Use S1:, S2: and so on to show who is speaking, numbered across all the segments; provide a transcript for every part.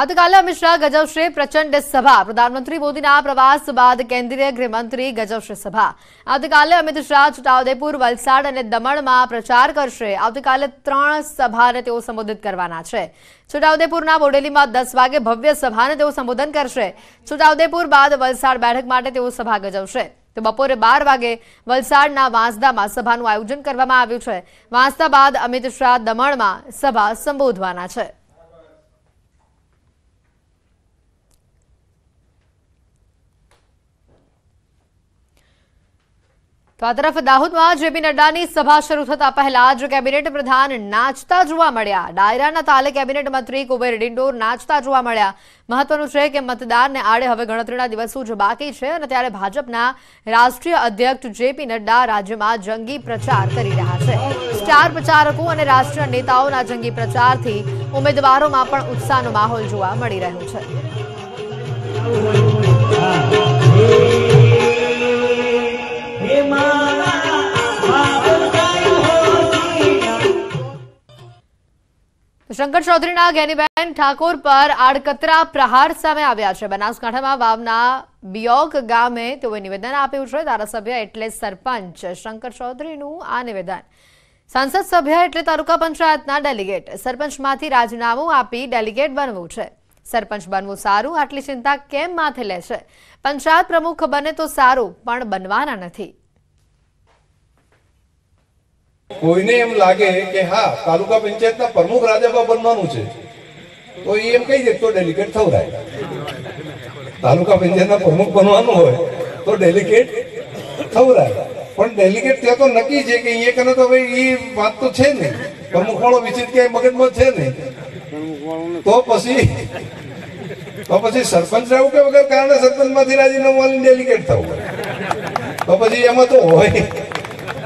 S1: આવતીકાલે અમિત શાહ ગજવશે પ્રચંડ સભા પ્રધાનમંત્રી મોદીના પ્રવાસ બાદ કેન્દ્રીય ગૃહમંત્રી ગજવશે સભા આવતીકાલે અમિત શાહ છોટાઉદેપુર વલસાડ અને દમણમાં પ્રચાર કરશે આવતીકાલે ત્રણ સભાને તેઓ સંબોધિત કરવાના છે છોટાઉદેપુરના બોડેલીમાં દસ વાગે ભવ્ય સભાને તેઓ સંબોધન કરશે છોટાઉદેપુર બાદ વલસાડ બેઠક માટે તેઓ સભા ગજવશે તો બપોરે બાર વાગે વલસાડના વાંસદામાં સભાનું આયોજન કરવામાં આવ્યું છે વાંસદા બાદ અમિત શાહ દમણમાં સભા સંબોધવાના છે તો આ તરફ દાહોદમાં જેપી નડ્ડાની સભા શરૂ થતા પહેલા જ કેબિનેટ પ્રધાન નાચતા જોવા મળ્યા ડાયરાના તાલે કેબિનેટ મંત્રી કુબેર ડિંડોર નાચતા જોવા મળ્યા મહત્વનું છે કે મતદારને આડે હવે ગણતરીના દિવસો જ બાકી છે અને ત્યારે ભાજપના રાષ્ટ્રીય અધ્યક્ષ જેપી નડ્ડા રાજ્યમાં જંગી પ્રચાર કરી રહ્યા છે સ્ટાર પ્રચારકો અને રાષ્ટ્રીય નેતાઓના જંગી પ્રચારથી ઉમેદવારોમાં પણ ઉત્સાહનો માહોલ જોવા મળી રહ્યો છે શંકર ચૌધરીના ગેનીબેન ઠાકોર પર આડકતરા પ્રહાર સામે આવ્યા છે બનાસકાંઠામાં વાવના બિયોક ગામે તેઓએ નિવેદન આપ્યું છે ધારાસભ્ય એટલે સરપંચ શંકર ચૌધરીનું આ નિવેદન સાંસદ સભ્ય એટલે તાલુકા પંચાયતના ડેલિગેટ સરપંચમાંથી રાજીનામું આપી ડેલિગેટ બનવું છે સરપંચ બનવું સારું આટલી ચિંતા કેમ માથે લે છે પંચાયત પ્રમુખ બને તો સારું પણ બનવાના નથી કોઈને એમ લાગે કે હા તાલુકા પંચાયતના પ્રમુખ રાજાબા બનવાનું છે તો એ એમ કહી દે તો ડેલિકેટ થવરાય તાલુકા પંચાયતના પ્રમુખ બનવાનું હોય તો ડેલિકેટ થવરાય પણ ડેલિકેટ ત્યાં તો નક્કી છે કે એ કરે તો ભાઈ એ વાત તો છે ને પ્રમુખ વાળો વિચિત કે મગજમાં છે ને તો પછી તો પછી સરપંચ રહેવું કે વગર કારણે સરપંચમાંથી રાજીનામું ડેલિકેટ થવું તો પછી એમાં તો હોય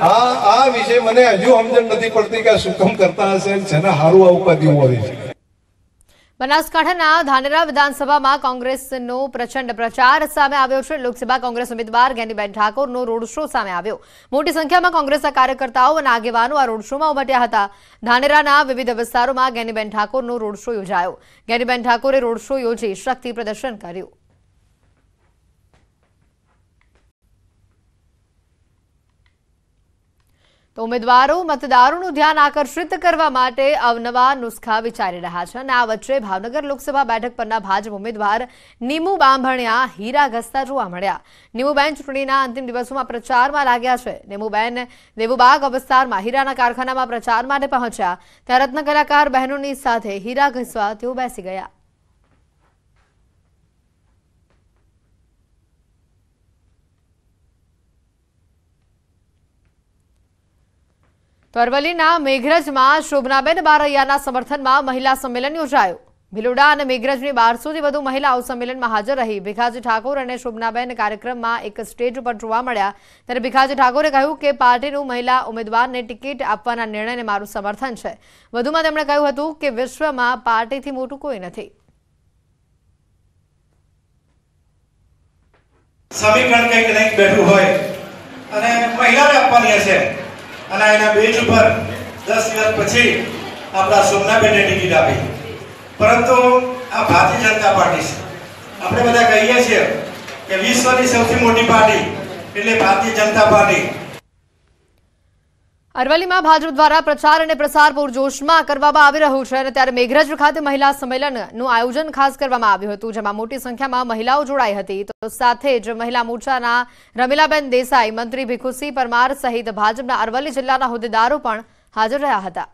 S1: આ આ વિશે મને હજુ સમજણ નથી પડતી કે શું કરતા હશે જેને સારું આ ઉપાધિઓ આવી છે બનાસકાંઠાના ધાનેરા વિધાનસભામાં કોંગ્રેસનો પ્રચંડ પ્રચાર સામે આવ્યો છે લોકસભા કોંગ્રેસ ઉમેદવાર ગેનીબેન ઠાકોરનો રોડ શો સામે આવ્યો મોટી સંખ્યામાં કોંગ્રેસના કાર્યકર્તાઓ અને આગેવાનો આ રોડ શોમાં ઉમટ્યા હતા ધાનેરાના વિવિધ વિસ્તારોમાં ગેનીબેન ઠાકોરનો રોડ શો યોજાયો ગેનીબેન ઠાકોરે રોડ શો યોજી શક્તિ પ્રદર્શન કર્યું તો ઉમેદવારો મતદારોનું ધ્યાન આકર્ષિત કરવા માટે અવનવા નુસ્ખા વિચારી રહ્યા છે અને આ વચ્ચે ભાવનગર લોકસભા બેઠક પરના ભાજપ ઉમેદવાર નીમુ બાંભણિયા હીરા ઘસતા જોવા મળ્યા નીમુબેન ચૂંટણીના અંતિમ દિવસોમાં પ્રચારમાં લાગ્યા છે નીમુબેન દેવુબાગ અવસ્તારમાં હીરાના કારખાનામાં પ્રચાર માટે પહોંચ્યા ત્યાં રત્ન કલાકાર બહેનોની સાથે હીરા ઘસવા તેઓ બેસી ગયા તો અરવલ્લીના મેઘરજમાં શોભનાબેન બારૈયાના સમર્થનમાં મહિલા સંમેલન યોજાયું ભિલોડા અને મેઘરજની બારસોથી વધુ મહિલાઓ સંમેલનમાં હાજર રહી ભીખાજી ઠાકોર અને શોભનાબેન કાર્યક્રમમાં એક સ્ટેજ ઉપર જોવા મળ્યા ત્યારે ભીખાજી ઠાકોરે કહ્યું કે પાર્ટીનું મહિલા ઉમેદવારને ટિકિટ આપવાના નિર્ણયને મારું સમર્થન છે વધુમાં તેમણે કહ્યું હતું કે વિશ્વમાં પાર્ટીથી મોટું કોઈ નથી સમીકરણ કંઈક કંઈક બેઠું હોય અને મહિલાને આપવાની હશે અને એના બેચ ઉપર દસ દિવસ પછી આપણા સોમનાબેને ટિકિટ આપી પરંતુ આ ભારતીય જનતા પાર્ટી છે આપણે બધા કહીએ છીએ કે વિશ્વની સૌથી મોટી પાર્ટી એટલે ભારતીય જનતા પાર્ટી અરવલ્લીમાં ભાજપ દ્વારા પ્રચાર અને પ્રસાર પૂરજોશમાં કરવામાં આવી રહ્યું છે અને ત્યારે મેઘરજ ખાતે મહિલા સંમેલનનું આયોજન ખાસ કરવામાં આવ્યું હતું જેમાં મોટી સંખ્યામાં મહિલાઓ જોડાઈ હતી તો સાથે જ મહિલા મોરચાના રમીલાબેન દેસાઈ મંત્રી ભીખુસિંહ પરમાર સહિત ભાજપના અરવલ્લી જિલ્લાના હોદ્દેદારો પણ હાજર રહ્યા હતા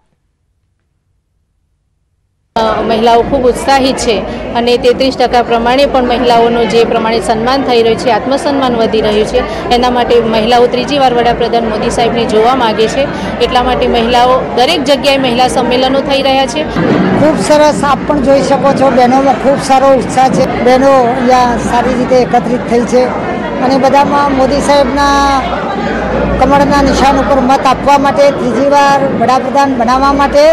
S1: મહિલાઓ ખૂબ ઉત્સાહિત છે અને તેત્રીસ ટકા પ્રમાણે પણ મહિલાઓનું જે પ્રમાણે સન્માન થઈ રહ્યું છે આત્મસન્માન વધી રહ્યું છે એના માટે મહિલાઓ ત્રીજી વાર વડાપ્રધાન મોદી સાહેબને જોવા માગે છે એટલા માટે મહિલાઓ દરેક જગ્યાએ મહિલા સંમેલનો થઈ રહ્યા છે ખૂબ સરસ આપ પણ જોઈ શકો છો બહેનોમાં ખૂબ સારો ઉત્સાહ છે બહેનો અહીંયા સારી રીતે એકત્રિત થઈ છે અને બધામાં મોદી સાહેબના કમળના નિશાન ઉપર મત આપવા માટે ત્રીજી વાર વડાપ્રધાન બનાવવા માટે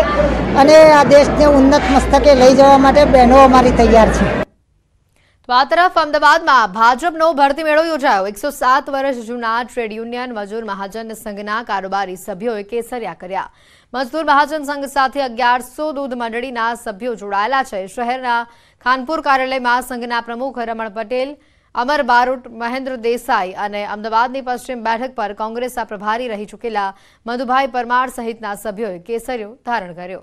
S1: અને આ દેશને ઉન્નત મસ્તકે લઈ જવા માટે બહેનો અમારી તૈયાર છે તો આ તરફ અમદાવાદમાં ભાજપનો ભરતી મેળો યોજાયો એકસો સાત વર્ષ જૂના ટ્રેડ યુનિયન મજૂર મહાજન સંઘના કારોબારી સભ્યોએ કેસરિયા કર્યા મજદૂર મહાજન સંઘ સાથે અગિયારસો દૂધ મંડળીના સભ્યો જોડાયેલા છે શહેરના ખાનપુર કાર્યાલયમાં સંઘના પ્રમુખ રમણ પટેલ અમર બારોટ મહેન્દ્ર દેસાઈ અને અમદાવાદની પશ્ચિમ બેઠક પર કોંગ્રેસના પ્રભારી રહી ચૂકેલા મધુભાઈ પરમાર સહિતના સભ્યોએ કેસરીઓ ધારણ કર્યો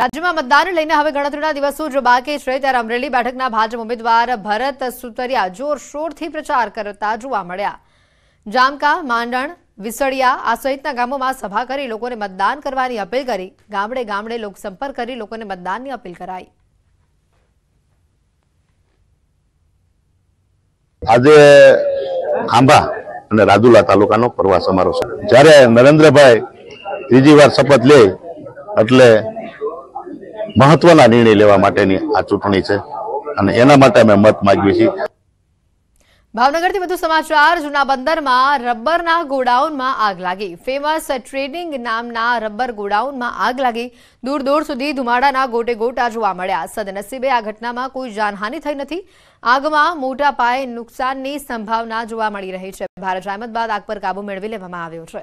S1: રાજ્યમાં મતદાનને લઈને હવે ગણતરીના દિવસો જો બાકી છે ત્યારે અમરેલી બેઠકના ભાજપ ઉમેદવાર ભરત સુતરિયા જોરશોરથી પ્રચાર કરતા જોવા મળ્યા જામકા માંડણ વિસળિયા આ સહિતના ગામોમાં સભા કરી લોકોને મતદાન કરવાની અપીલ કરી ગામડે ગામડે લોકસંપર્ક કરી લોકોને મતદાનની અપીલ કરાઈ આજે આંબા અને રાજુલા તાલુકાનો પ્રવાસ અમારો છે જ્યારે નરેન્દ્રભાઈ ત્રીજી વાર શપથ લે એટલે મહત્વના નિર્ણય લેવા માટેની આ ચૂંટણી છે અને એના માટે અમે મત માગીએ છીએ ભાવનગરથી વધુ સમાચાર જૂના બંદરમાં રબરના ગોડાઉનમાં આગ લાગી ફેમસ ટ્રેડિંગ નામના રબર ગોડાઉનમાં આગ લાગી દૂર દૂર સુધી ધુમાડાના ગોટે ગોટા જોવા મળ્યા સદનસીબે આ ઘટનામાં કોઈ જાનહાનિ થઈ નથી આગમાં મોટા પાયે નુકસાનની સંભાવના જોવા મળી રહી છે ભારે જહેમત બાદ આગ પર કાબુ મેળવી લેવામાં આવ્યો છે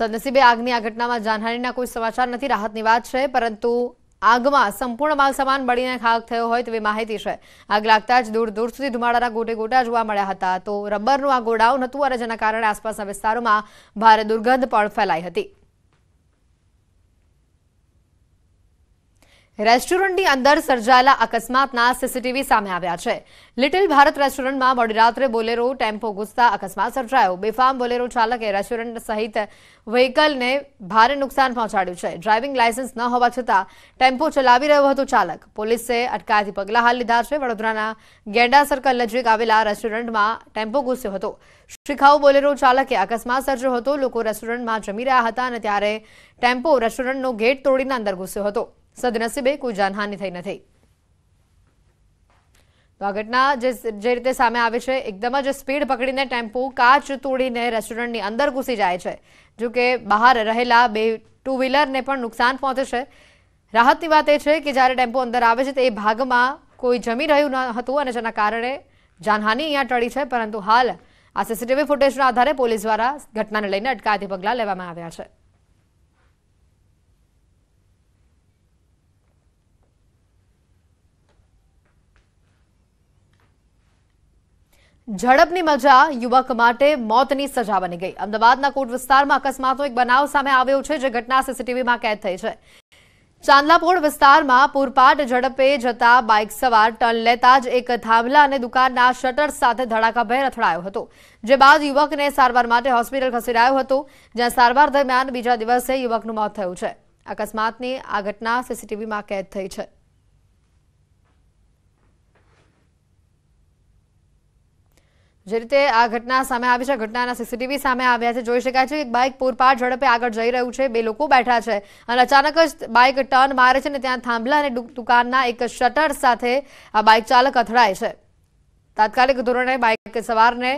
S1: સદનસીબે આગની આ ઘટનામાં જાનહાનિના કોઈ સમાચાર નથી રાહતની વાત છે પરંતુ આગમાં સંપૂર્ણ માલસામાન બળીને ખાખ થયો હોય તેવી માહિતી છે આગ લાગતા જ દૂર દૂર સુધી ધુમાડાના ગોટે ગોટા જોવા મળ્યા હતા તો રબરનું આ ગોડાઉન હતું અને જેના કારણે આસપાસના વિસ્તારોમાં ભારે દુર્ગંધ પણ ફેલાઈ હતી રેસ્ટોરન્ટની અંદર સર્જાયેલા અકસ્માતના સીસીટીવી સામે આવ્યા છે લિટિલ ભારત રેસ્ટોરન્ટમાં મોડી રાત્રે બોલેરો ટેમ્પો ઘૂસતા અકસ્માત સર્જાયો બેફામ બોલેરો ચાલકે રેસ્ટોરન્ટ સહિત વ્હીકલને ભારે નુકસાન પહોંચાડ્યું છે ડ્રાઇવિંગ લાયસન્સ ન હોવા છતાં ટેમ્પો ચલાવી રહ્યો હતો ચાલક પોલીસે અટકાયતી પગલાં હાલ લીધા છે વડોદરાના ગેંડા સર્કલ નજીક આવેલા રેસ્ટોરન્ટમાં ટેમ્પો ઘૂસ્યો હતો શિખાઉ બોલેરો ચાલકે અકસ્માત સર્જ્યો હતો લોકો રેસ્ટોરન્ટમાં જમી રહ્યા હતા અને ત્યારે ટેમ્પો રેસ્ટોરન્ટનો ગેટ તોડીને અંદર ઘૂસ્યો હતો સદનસીબે કોઈ જાનહાનિ થઈ નથી તો આ ઘટના જે રીતે સામે આવે છે એકદમ જ સ્પીડ પકડીને ટેમ્પો કાચ તોડીને રેસ્ટોરન્ટની અંદર ઘૂસી જાય છે જો કે બહાર રહેલા બે ટુ વ્હીલરને પણ નુકસાન પહોંચે છે રાહતની વાત એ છે કે જ્યારે ટેમ્પો અંદર આવે છે તે ભાગમાં કોઈ જમી રહ્યું ન હતું અને જેના કારણે જાનહાનિ અહીંયા ટળી છે પરંતુ હાલ આ સીસીટીવી ફૂટેજના આધારે પોલીસ દ્વારા ઘટનાને લઈને અટકાયતી પગલાં લેવામાં આવ્યા છે ઝડપની મજા યુવક માટે મોતની સજા બની ગઈ અમદાવાદના કોટ વિસ્તારમાં અકસ્માતનો એક બનાવ સામે આવ્યો છે જે ઘટના સીસીટીવીમાં કેદ થઈ છે ચાંદલાપોળ વિસ્તારમાં પૂરપાટ ઝડપે જતા બાઇક સવાર ટર્ન લેતા જ એક થાંભલા અને દુકાનના શટર સાથે ધડાકાભેર અથડાયો હતો જે બાદ યુવકને સારવાર માટે હોસ્પિટલ ખસેડાયો હતો જ્યાં સારવાર દરમિયાન બીજા દિવસે યુવકનું મોત થયું છે અકસ્માતની આ ઘટના સીસીટીવીમાં કેદ થઈ છે જે રીતે આ ઘટના સામે આવી છે ઘટનાના સીસીટીવી સામે આવ્યા છે જોઈ શકાય છે કે બાઇક પૂરપાટ ઝડપે આગળ જઈ રહ્યું છે બે લોકો બેઠા છે અને અચાનક જ બાઇક ટર્ન મારે છે અને ત્યાં થાંભલા અને દુકાનના એક શટર સાથે આ બાઇક ચાલક અથડાય છે તાત્કાલિક ધોરણે બાઇક સવારને